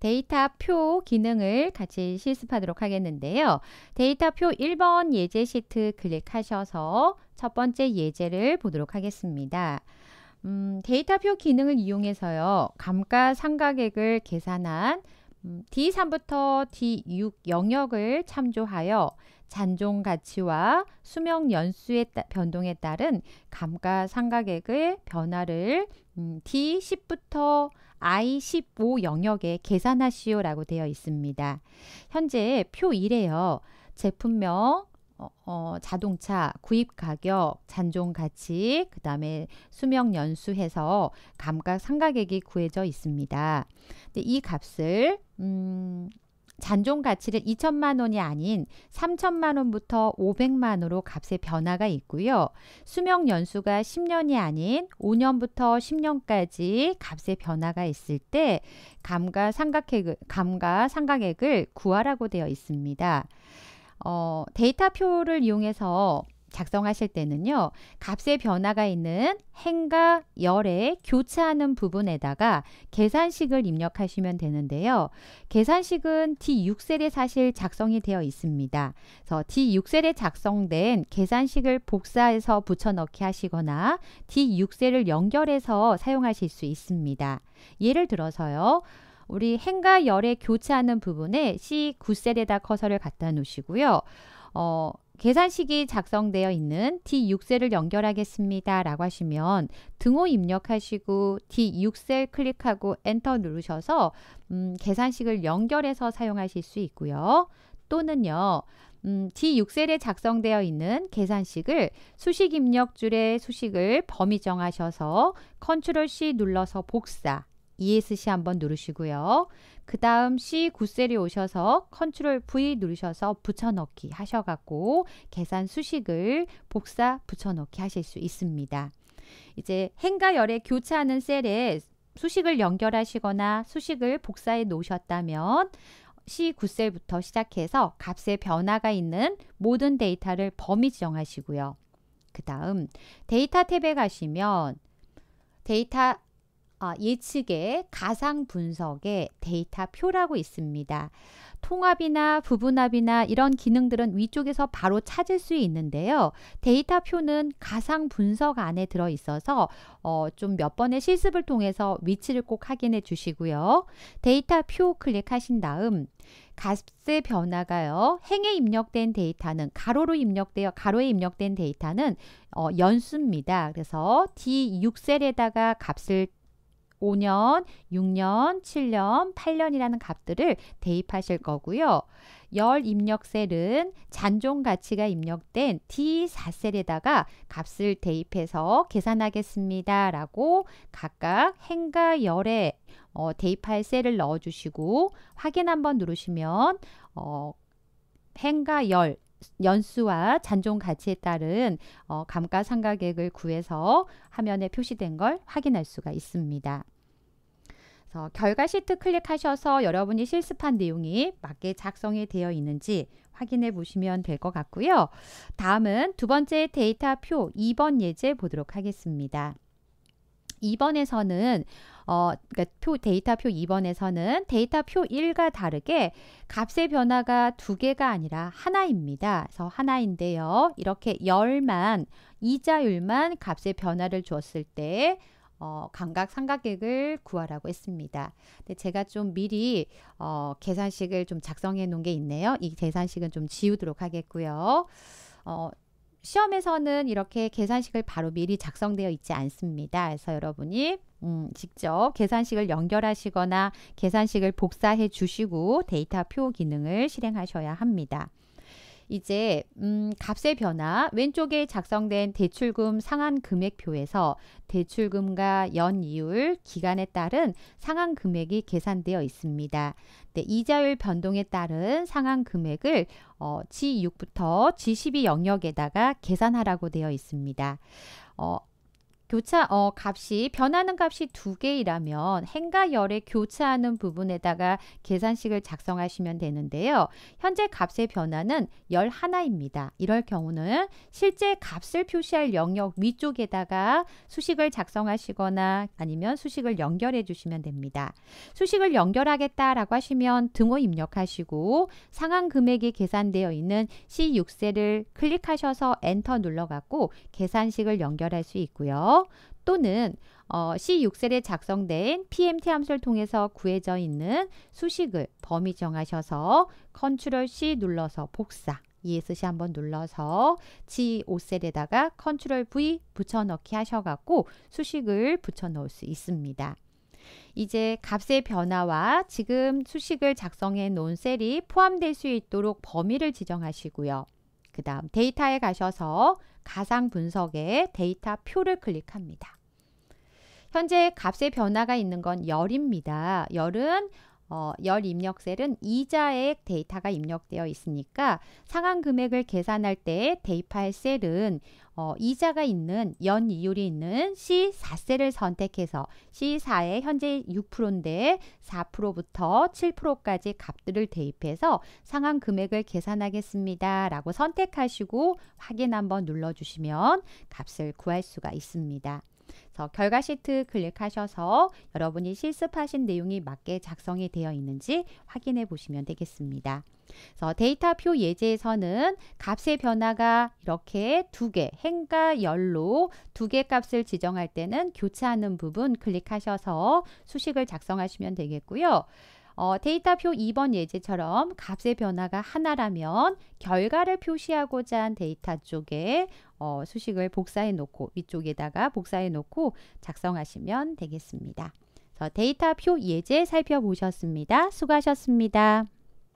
데이터 표 기능을 같이 실습하도록 하겠는데요. 데이터 표 1번 예제 시트 클릭하셔서 첫 번째 예제를 보도록 하겠습니다. 음, 데이터표 기능을 이용해서요. 감가상각액을 계산한 D3부터 음, D6 영역을 참조하여 잔존 가치와 수명 연수의 따, 변동에 따른 감가상각액의 변화를 음, D10부터 I15 영역에 계산하시오라고 되어 있습니다. 현재 표 1에요. 제품명, 어, 어, 자동차 구입 가격, 잔존 가치, 그 다음에 수명 연수 해서 감각 상가액이 구해져 있습니다. 근데 이 값을 음, 잔존 가치를 2천만 원이 아닌 3천만 원부터 500만 원으로 값의 변화가 있고요. 수명 연수가 10년이 아닌 5년부터 10년까지 값의 변화가 있을 때 감가 상각액을 감가 상각액을 구하라고 되어 있습니다. 어, 데이터표를 이용해서 작성하실 때는요. 값의 변화가 있는 행과 열의 교차하는 부분에다가 계산식을 입력하시면 되는데요. 계산식은 D6셀에 사실 작성이 되어 있습니다. 그래서 D6셀에 작성된 계산식을 복사해서 붙여넣기 하시거나 D6셀을 연결해서 사용하실 수 있습니다. 예를 들어서요. 우리 행과 열의 교차하는 부분에 C9셀에다 커서를 갖다 놓으시고요. 어, 계산식이 작성되어 있는 D6셀을 연결하겠습니다 라고 하시면 등호 입력하시고 D6셀 클릭하고 엔터 누르셔서 음, 계산식을 연결해서 사용하실 수 있고요. 또는요. 음, D6셀에 작성되어 있는 계산식을 수식 입력 줄의 수식을 범위 정하셔서 Ctrl C 눌러서 복사 ESC 한번 누르시고요. 그 다음 C9셀이 오셔서 컨트롤 V 누르셔서 붙여넣기 하셔갖고 계산 수식을 복사 붙여넣기 하실 수 있습니다. 이제 행과 열의 교차하는 셀에 수식을 연결하시거나 수식을 복사해 놓으셨다면 C9셀부터 시작해서 값의 변화가 있는 모든 데이터를 범위 지정하시고요. 그 다음 데이터 탭에 가시면 데이터 어, 예측의 가상 분석의 데이터표라고 있습니다. 통합이나 부분합이나 이런 기능들은 위쪽에서 바로 찾을 수 있는데요. 데이터표는 가상 분석 안에 들어 있어서 어, 좀몇 번의 실습을 통해서 위치를 꼭 확인해 주시고요. 데이터표 클릭하신 다음 값의 변화가요. 행에 입력된 데이터는 가로로 입력되어 가로에 입력된 데이터는 어, 연수입니다. 그래서 D6셀에다가 값을 5년, 6년, 7년, 8년이라는 값들을 대입하실 거고요. 열 입력셀은 잔존 가치가 입력된 D4셀에다가 값을 대입해서 계산하겠습니다. 라고 각각 행과 열에 어, 대입할 셀을 넣어주시고 확인 한번 누르시면 어, 행과 열 연수와 잔존 가치에 따른 어, 감가상각액을 구해서 화면에 표시된 걸 확인할 수가 있습니다. 그래서 결과 시트 클릭하셔서 여러분이 실습한 내용이 맞게 작성이 되어 있는지 확인해 보시면 될 것 같고요. 다음은 두 번째 데이터 표 2번 예제 보도록 하겠습니다. 2번에서는 어, 그러니까 표 데이터표 2번에서는 데이터표 1과 다르게 값의 변화가 두 개가 아니라 하나입니다. 그래서 하나인데요. 이렇게 열만 이자율만 값의 변화를 주었을 때 어, 감각 삼각액을 구하라고 했습니다. 근데 제가 좀 미리 어, 계산식을 좀 작성해 놓은 게 있네요. 이 계산식은 좀 지우도록 하겠고요. 어, 시험에서는 이렇게 계산식을 바로 미리 작성되어 있지 않습니다. 그래서 여러분이 음, 직접 계산식을 연결하시거나 계산식을 복사해 주시고 데이터 표 기능을 실행하셔야 합니다. 이제 음, 값의 변화 왼쪽에 작성된 대출금 상한 금액표에서 대출금과 연이율 기간에 따른 상한 금액이 계산되어 있습니다. 네, 이자율 변동에 따른 상한 금액을 어, G6부터 G12 영역에다가 계산하라고 되어 있습니다. 어, 교차 어 값이 변하는 값이 두 개이라면 행과 열의 교차하는 부분에다가 계산식을 작성하시면 되는데요. 현재 값의 변화는 열 하나입니다. 이럴 경우는 실제 값을 표시할 영역 위쪽에다가 수식을 작성하시거나 아니면 수식을 연결해 주시면 됩니다. 수식을 연결하겠다라고 하시면 등호 입력하시고 상한 금액이 계산되어 있는 c 6세를 클릭하셔서 엔터 눌러 갖고 계산식을 연결할 수 있고요. 또는 어, C6셀에 작성된 PMT 함수를 통해서 구해져 있는 수식을 범위 정하셔서 컨트롤 C 눌러서 복사 ESC 한번 눌러서 G5셀에다가 컨트롤 V 붙여넣기 하셔갖고 수식을 붙여넣을 수 있습니다. 이제 값의 변화와 지금 수식을 작성해 놓은 셀이 포함될 수 있도록 범위를 지정하시고요. 그 다음 데이터에 가셔서 가상 분석의 데이터 표를 클릭합니다. 현재 값의 변화가 있는 건 열입니다. 열은 어, 열 입력셀은 이자액 데이터가 입력되어 있으니까 상한 금액을 계산할 때 데이터할 셀은 어, 이자가 있는 연 이율이 있는 C4셀을 선택해서 C4의 현재 6%인데 4%부터 7%까지 값들을 대입해서 상한 금액을 계산하겠습니다. 라고 선택하시고 확인 한번 눌러주시면 값을 구할 수가 있습니다. 그래서 결과 시트 클릭하셔서 여러분이 실습하신 내용이 맞게 작성이 되어 있는지 확인해 보시면 되겠습니다. 그래서 데이터표 예제에서는 값의 변화가 이렇게 두 개, 행과 열로 두 개 값을 지정할 때는 교차하는 부분 클릭하셔서 수식을 작성하시면 되겠고요. 어, 데이터표 2번 예제처럼 값의 변화가 하나라면 결과를 표시하고자 한 데이터 쪽에 어, 수식을 복사해 놓고 위쪽에다가 복사해 놓고 작성하시면 되겠습니다. 데이터표 예제 살펴보셨습니다. 수고하셨습니다.